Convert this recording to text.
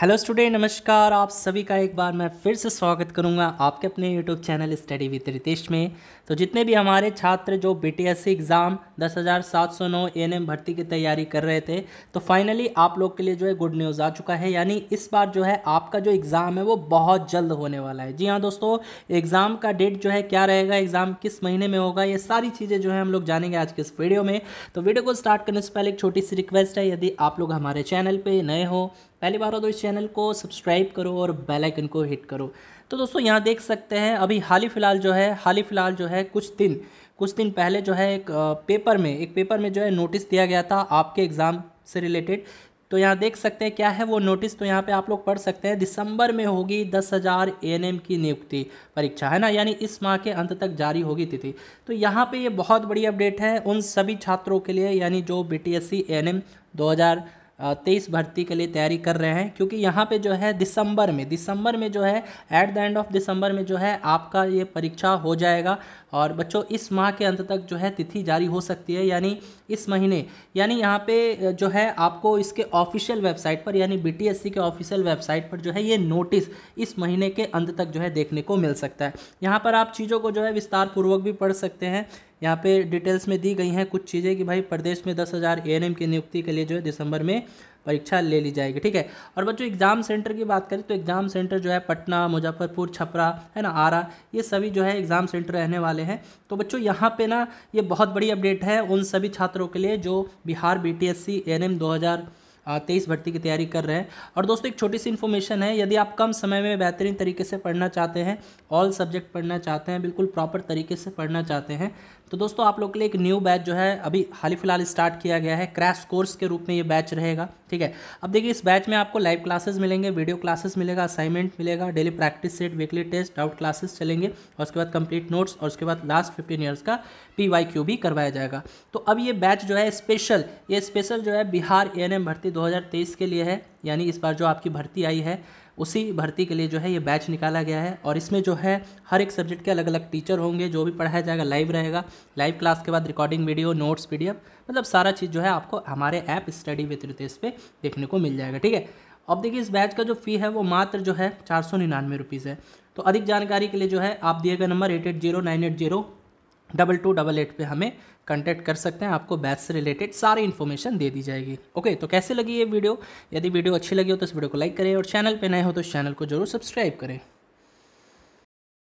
hello student नमस्कार आप सभी का एक बार मैं फिर से स्वागत करूंगा आपके अपने YouTube channel study with Ritesh में तो जितने भी हमारे छात्र जो बी एग्ज़ाम 10,709 एनएम भर्ती की तैयारी कर रहे थे तो फाइनली आप लोग के लिए जो है गुड न्यूज़ आ चुका है यानी इस बार जो है आपका जो एग्ज़ाम है वो बहुत जल्द होने वाला है जी हाँ दोस्तों एग्ज़ाम का डेट जो है क्या रहेगा एग्ज़ाम किस महीने में होगा ये सारी चीज़ें जो है हम लोग जानेंगे आज के इस वीडियो में तो वीडियो को स्टार्ट करने से पहले एक छोटी सी रिक्वेस्ट है यदि आप लोग हमारे चैनल पर नए हो पहली बार हो तो इस चैनल को सब्सक्राइब करो और बेल आइकन को हिट करो तो दोस्तों यहाँ देख सकते हैं अभी हाल ही फ़िलहाल जो है हाल ही फ़िलहाल जो है कुछ दिन कुछ दिन पहले जो है एक पेपर में एक पेपर में जो है नोटिस दिया गया था आपके एग्ज़ाम से रिलेटेड तो यहाँ देख सकते हैं क्या है वो नोटिस तो यहाँ पे आप लोग पढ़ सकते हैं दिसंबर में होगी दस हज़ार ए की नियुक्ति परीक्षा है ना यानी इस माह के अंत तक जारी होगी तिथि तो यहाँ पे ये बहुत बड़ी अपडेट है उन सभी छात्रों के लिए यानी जो बी टी एस सी तेईस भर्ती के लिए तैयारी कर रहे हैं क्योंकि यहाँ पे जो है दिसंबर में दिसंबर में जो है at the end of December में जो है आपका ये परीक्षा हो जाएगा और बच्चों इस माह के अंत तक जो है तिथि जारी हो सकती है यानी इस महीने यानी यहाँ पे जो है आपको इसके ऑफिशियल वेबसाइट पर यानी बी के ऑफिशियल वेबसाइट पर जो है ये नोटिस इस महीने के अंत तक जो है देखने को मिल सकता है यहाँ पर आप चीज़ों को जो है विस्तारपूर्वक भी पढ़ सकते हैं यहाँ पे डिटेल्स में दी गई हैं कुछ चीज़ें कि भाई प्रदेश में दस हज़ार ए की नियुक्ति के लिए जो है दिसंबर में परीक्षा ले ली जाएगी ठीक है और बच्चों एग्ज़ाम सेंटर की बात करें तो एग्ज़ाम सेंटर जो है पटना मुजफ्फरपुर छपरा है ना आरा ये सभी जो है एग्ज़ाम सेंटर रहने वाले हैं तो बच्चों यहाँ पे ना ये बहुत बड़ी अपडेट है उन सभी छात्रों के लिए जो Bihar B T S C N M दो हज़ार तेईस भर्ती की तैयारी कर रहे हैं और दोस्तों एक छोटी सी इन्फॉर्मेशन है यदि आप कम समय में बेहतरीन तरीके से पढ़ना चाहते हैं ऑल सब्जेक्ट पढ़ना चाहते हैं बिल्कुल प्रॉपर तरीके से पढ़ना चाहते हैं तो दोस्तों आप लोग के लिए एक न्यू बैच जो है अभी हाल ही फिलहाल स्टार्ट किया गया है क्रैश कोर्स के रूप में ये बैच रहेगा ठीक है अब देखिए इस बैच में आपको लाइव क्लासेस मिलेंगे वीडियो क्लासेस मिलेगा असाइनमेंट मिलेगा daily practice set weekly test doubt classes चलेंगे और उसके बाद कंप्लीट नोट्स और उसके बाद लास्ट फिफ्टीन ईयर्स का पी भी करवाया जाएगा तो अब ये बैच जो है स्पेशल ये स्पेशल जो है बिहार ए भर्ती 2023 के लिए है यानी इस बार जो आपकी भर्ती आई है उसी भर्ती के लिए जो है ये बैच निकाला गया है और इसमें जो है हर एक सब्जेक्ट के अलग अलग टीचर होंगे जो भी पढ़ाया जाएगा लाइव रहेगा लाइव क्लास के बाद रिकॉर्डिंग वीडियो नोट्स पी मतलब सारा चीज़ जो है आपको हमारे ऐप स्टडी विथ रितेश पे देखने को मिल जाएगा ठीक है अब देखिए इस बैच का जो फ़ी है वो मात्र जो है चार सौ निन्यानवे रुपीज़ है तो अधिक जानकारी के लिए जो है आप दिए गए number eight eight zero nine eight zero double two double eight पर हमें कॉन्टैक्ट कर सकते हैं आपको बैच से रिलेटेड सारी इन्फॉर्मेशन दे दी जाएगी ओके तो कैसे लगी ये वीडियो यदि वीडियो अच्छी लगी हो तो इस वीडियो को लाइक करें और चैनल पर नए हो तो चैनल को जरूर सब्सक्राइब करें